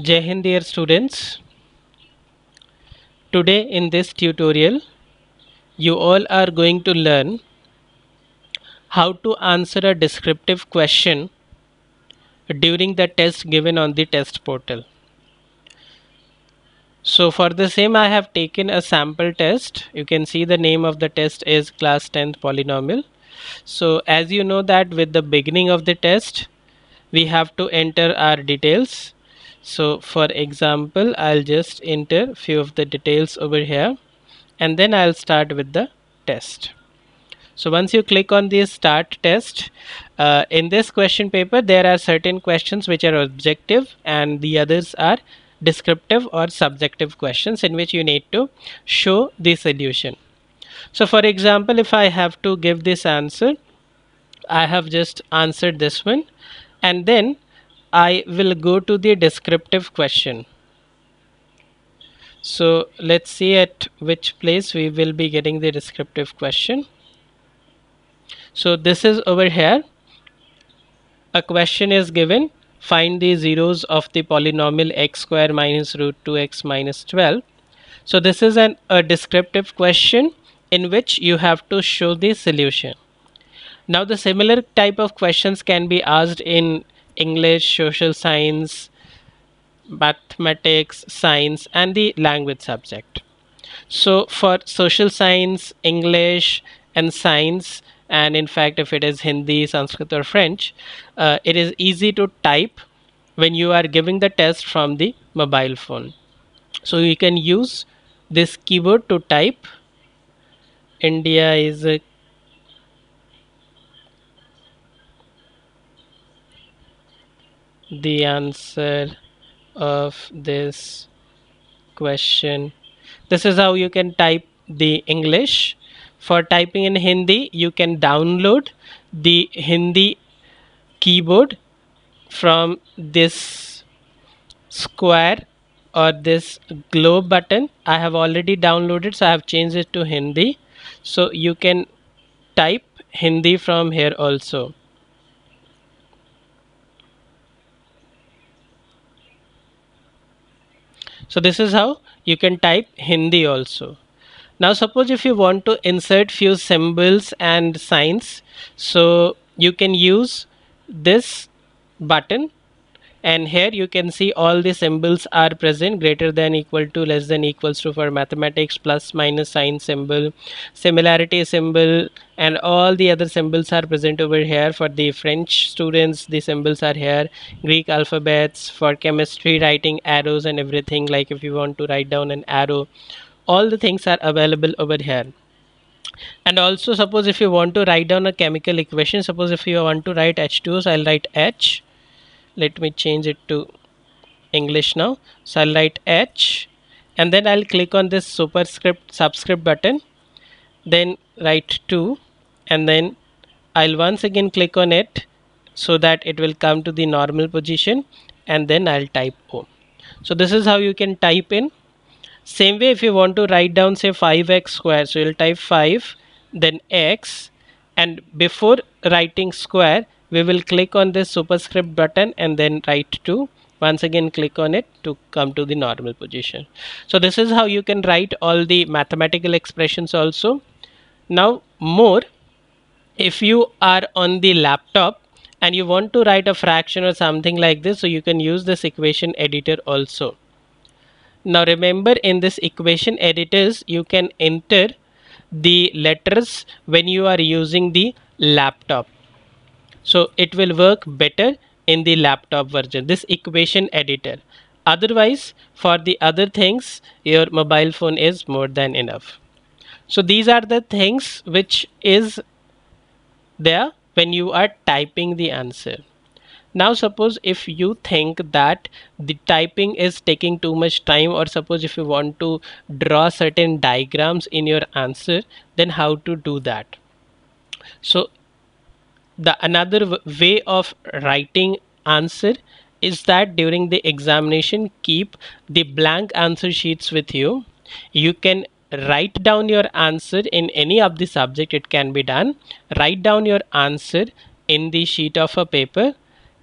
Jai Hind dear students. Today in this tutorial you all are going to learn how to answer a descriptive question during the test given on the test portal. So for the same I have taken a sample test. You can see the name of the test is class 10th polynomial. So as you know that with the beginning of the test we have to enter our details so for example I'll just enter few of the details over here and then I'll start with the test so once you click on the start test uh, in this question paper there are certain questions which are objective and the others are descriptive or subjective questions in which you need to show the solution so for example if I have to give this answer I have just answered this one and then I will go to the descriptive question. So let's see at which place we will be getting the descriptive question. So this is over here. A question is given. Find the zeros of the polynomial x square minus root 2x minus 12. So this is an, a descriptive question in which you have to show the solution. Now the similar type of questions can be asked in English, social science, mathematics, science, and the language subject. So, for social science, English, and science, and in fact, if it is Hindi, Sanskrit, or French, uh, it is easy to type when you are giving the test from the mobile phone. So, you can use this keyboard to type India is a the answer of this question. This is how you can type the English. For typing in Hindi, you can download the Hindi keyboard from this square or this globe button. I have already downloaded, so I have changed it to Hindi. So you can type Hindi from here also. So this is how you can type Hindi also. Now suppose if you want to insert few symbols and signs, so you can use this button and here you can see all the symbols are present greater than equal to less than equals to for mathematics plus minus sign symbol similarity symbol and all the other symbols are present over here for the French students the symbols are here Greek alphabets for chemistry writing arrows and everything like if you want to write down an arrow all the things are available over here and also suppose if you want to write down a chemical equation suppose if you want to write H2 so I'll write H let me change it to English now So write H and then I'll click on this superscript subscript button then write to and then I'll once again click on it so that it will come to the normal position and then I'll type O. So this is how you can type in. Same way if you want to write down say 5x square so you'll type 5 then x and before writing square we will click on this superscript button and then write to once again click on it to come to the normal position so this is how you can write all the mathematical expressions also now more if you are on the laptop and you want to write a fraction or something like this so you can use this equation editor also now remember in this equation editors you can enter the letters when you are using the laptop so it will work better in the laptop version this equation editor otherwise for the other things your mobile phone is more than enough so these are the things which is there when you are typing the answer now suppose if you think that the typing is taking too much time or suppose if you want to draw certain diagrams in your answer then how to do that so the another way of writing answer is that during the examination keep the blank answer sheets with you you can write down your answer in any of the subject it can be done write down your answer in the sheet of a paper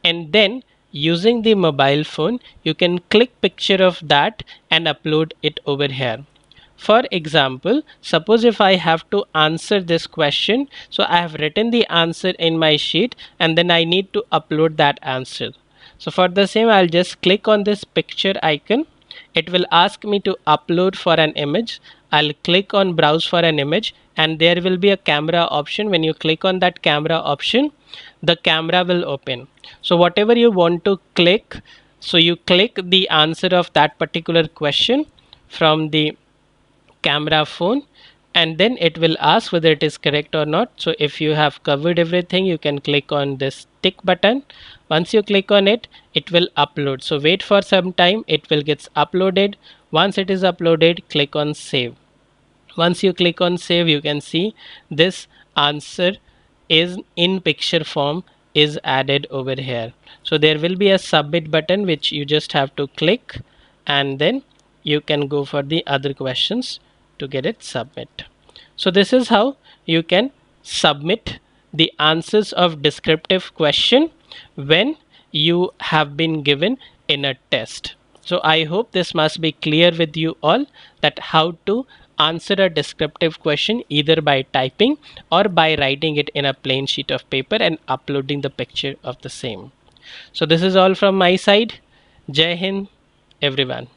and then using the mobile phone you can click picture of that and upload it over here for example, suppose if I have to answer this question, so I have written the answer in my sheet and then I need to upload that answer. So for the same, I'll just click on this picture icon. It will ask me to upload for an image. I'll click on browse for an image and there will be a camera option. When you click on that camera option, the camera will open. So whatever you want to click, so you click the answer of that particular question from the camera phone and then it will ask whether it is correct or not so if you have covered everything you can click on this tick button once you click on it it will upload so wait for some time it will gets uploaded once it is uploaded click on save once you click on save you can see this answer is in picture form is added over here so there will be a submit button which you just have to click and then you can go for the other questions to get it submit. So this is how you can submit the answers of descriptive question when you have been given in a test. So I hope this must be clear with you all that how to answer a descriptive question either by typing or by writing it in a plain sheet of paper and uploading the picture of the same. So this is all from my side. Jai Hind everyone.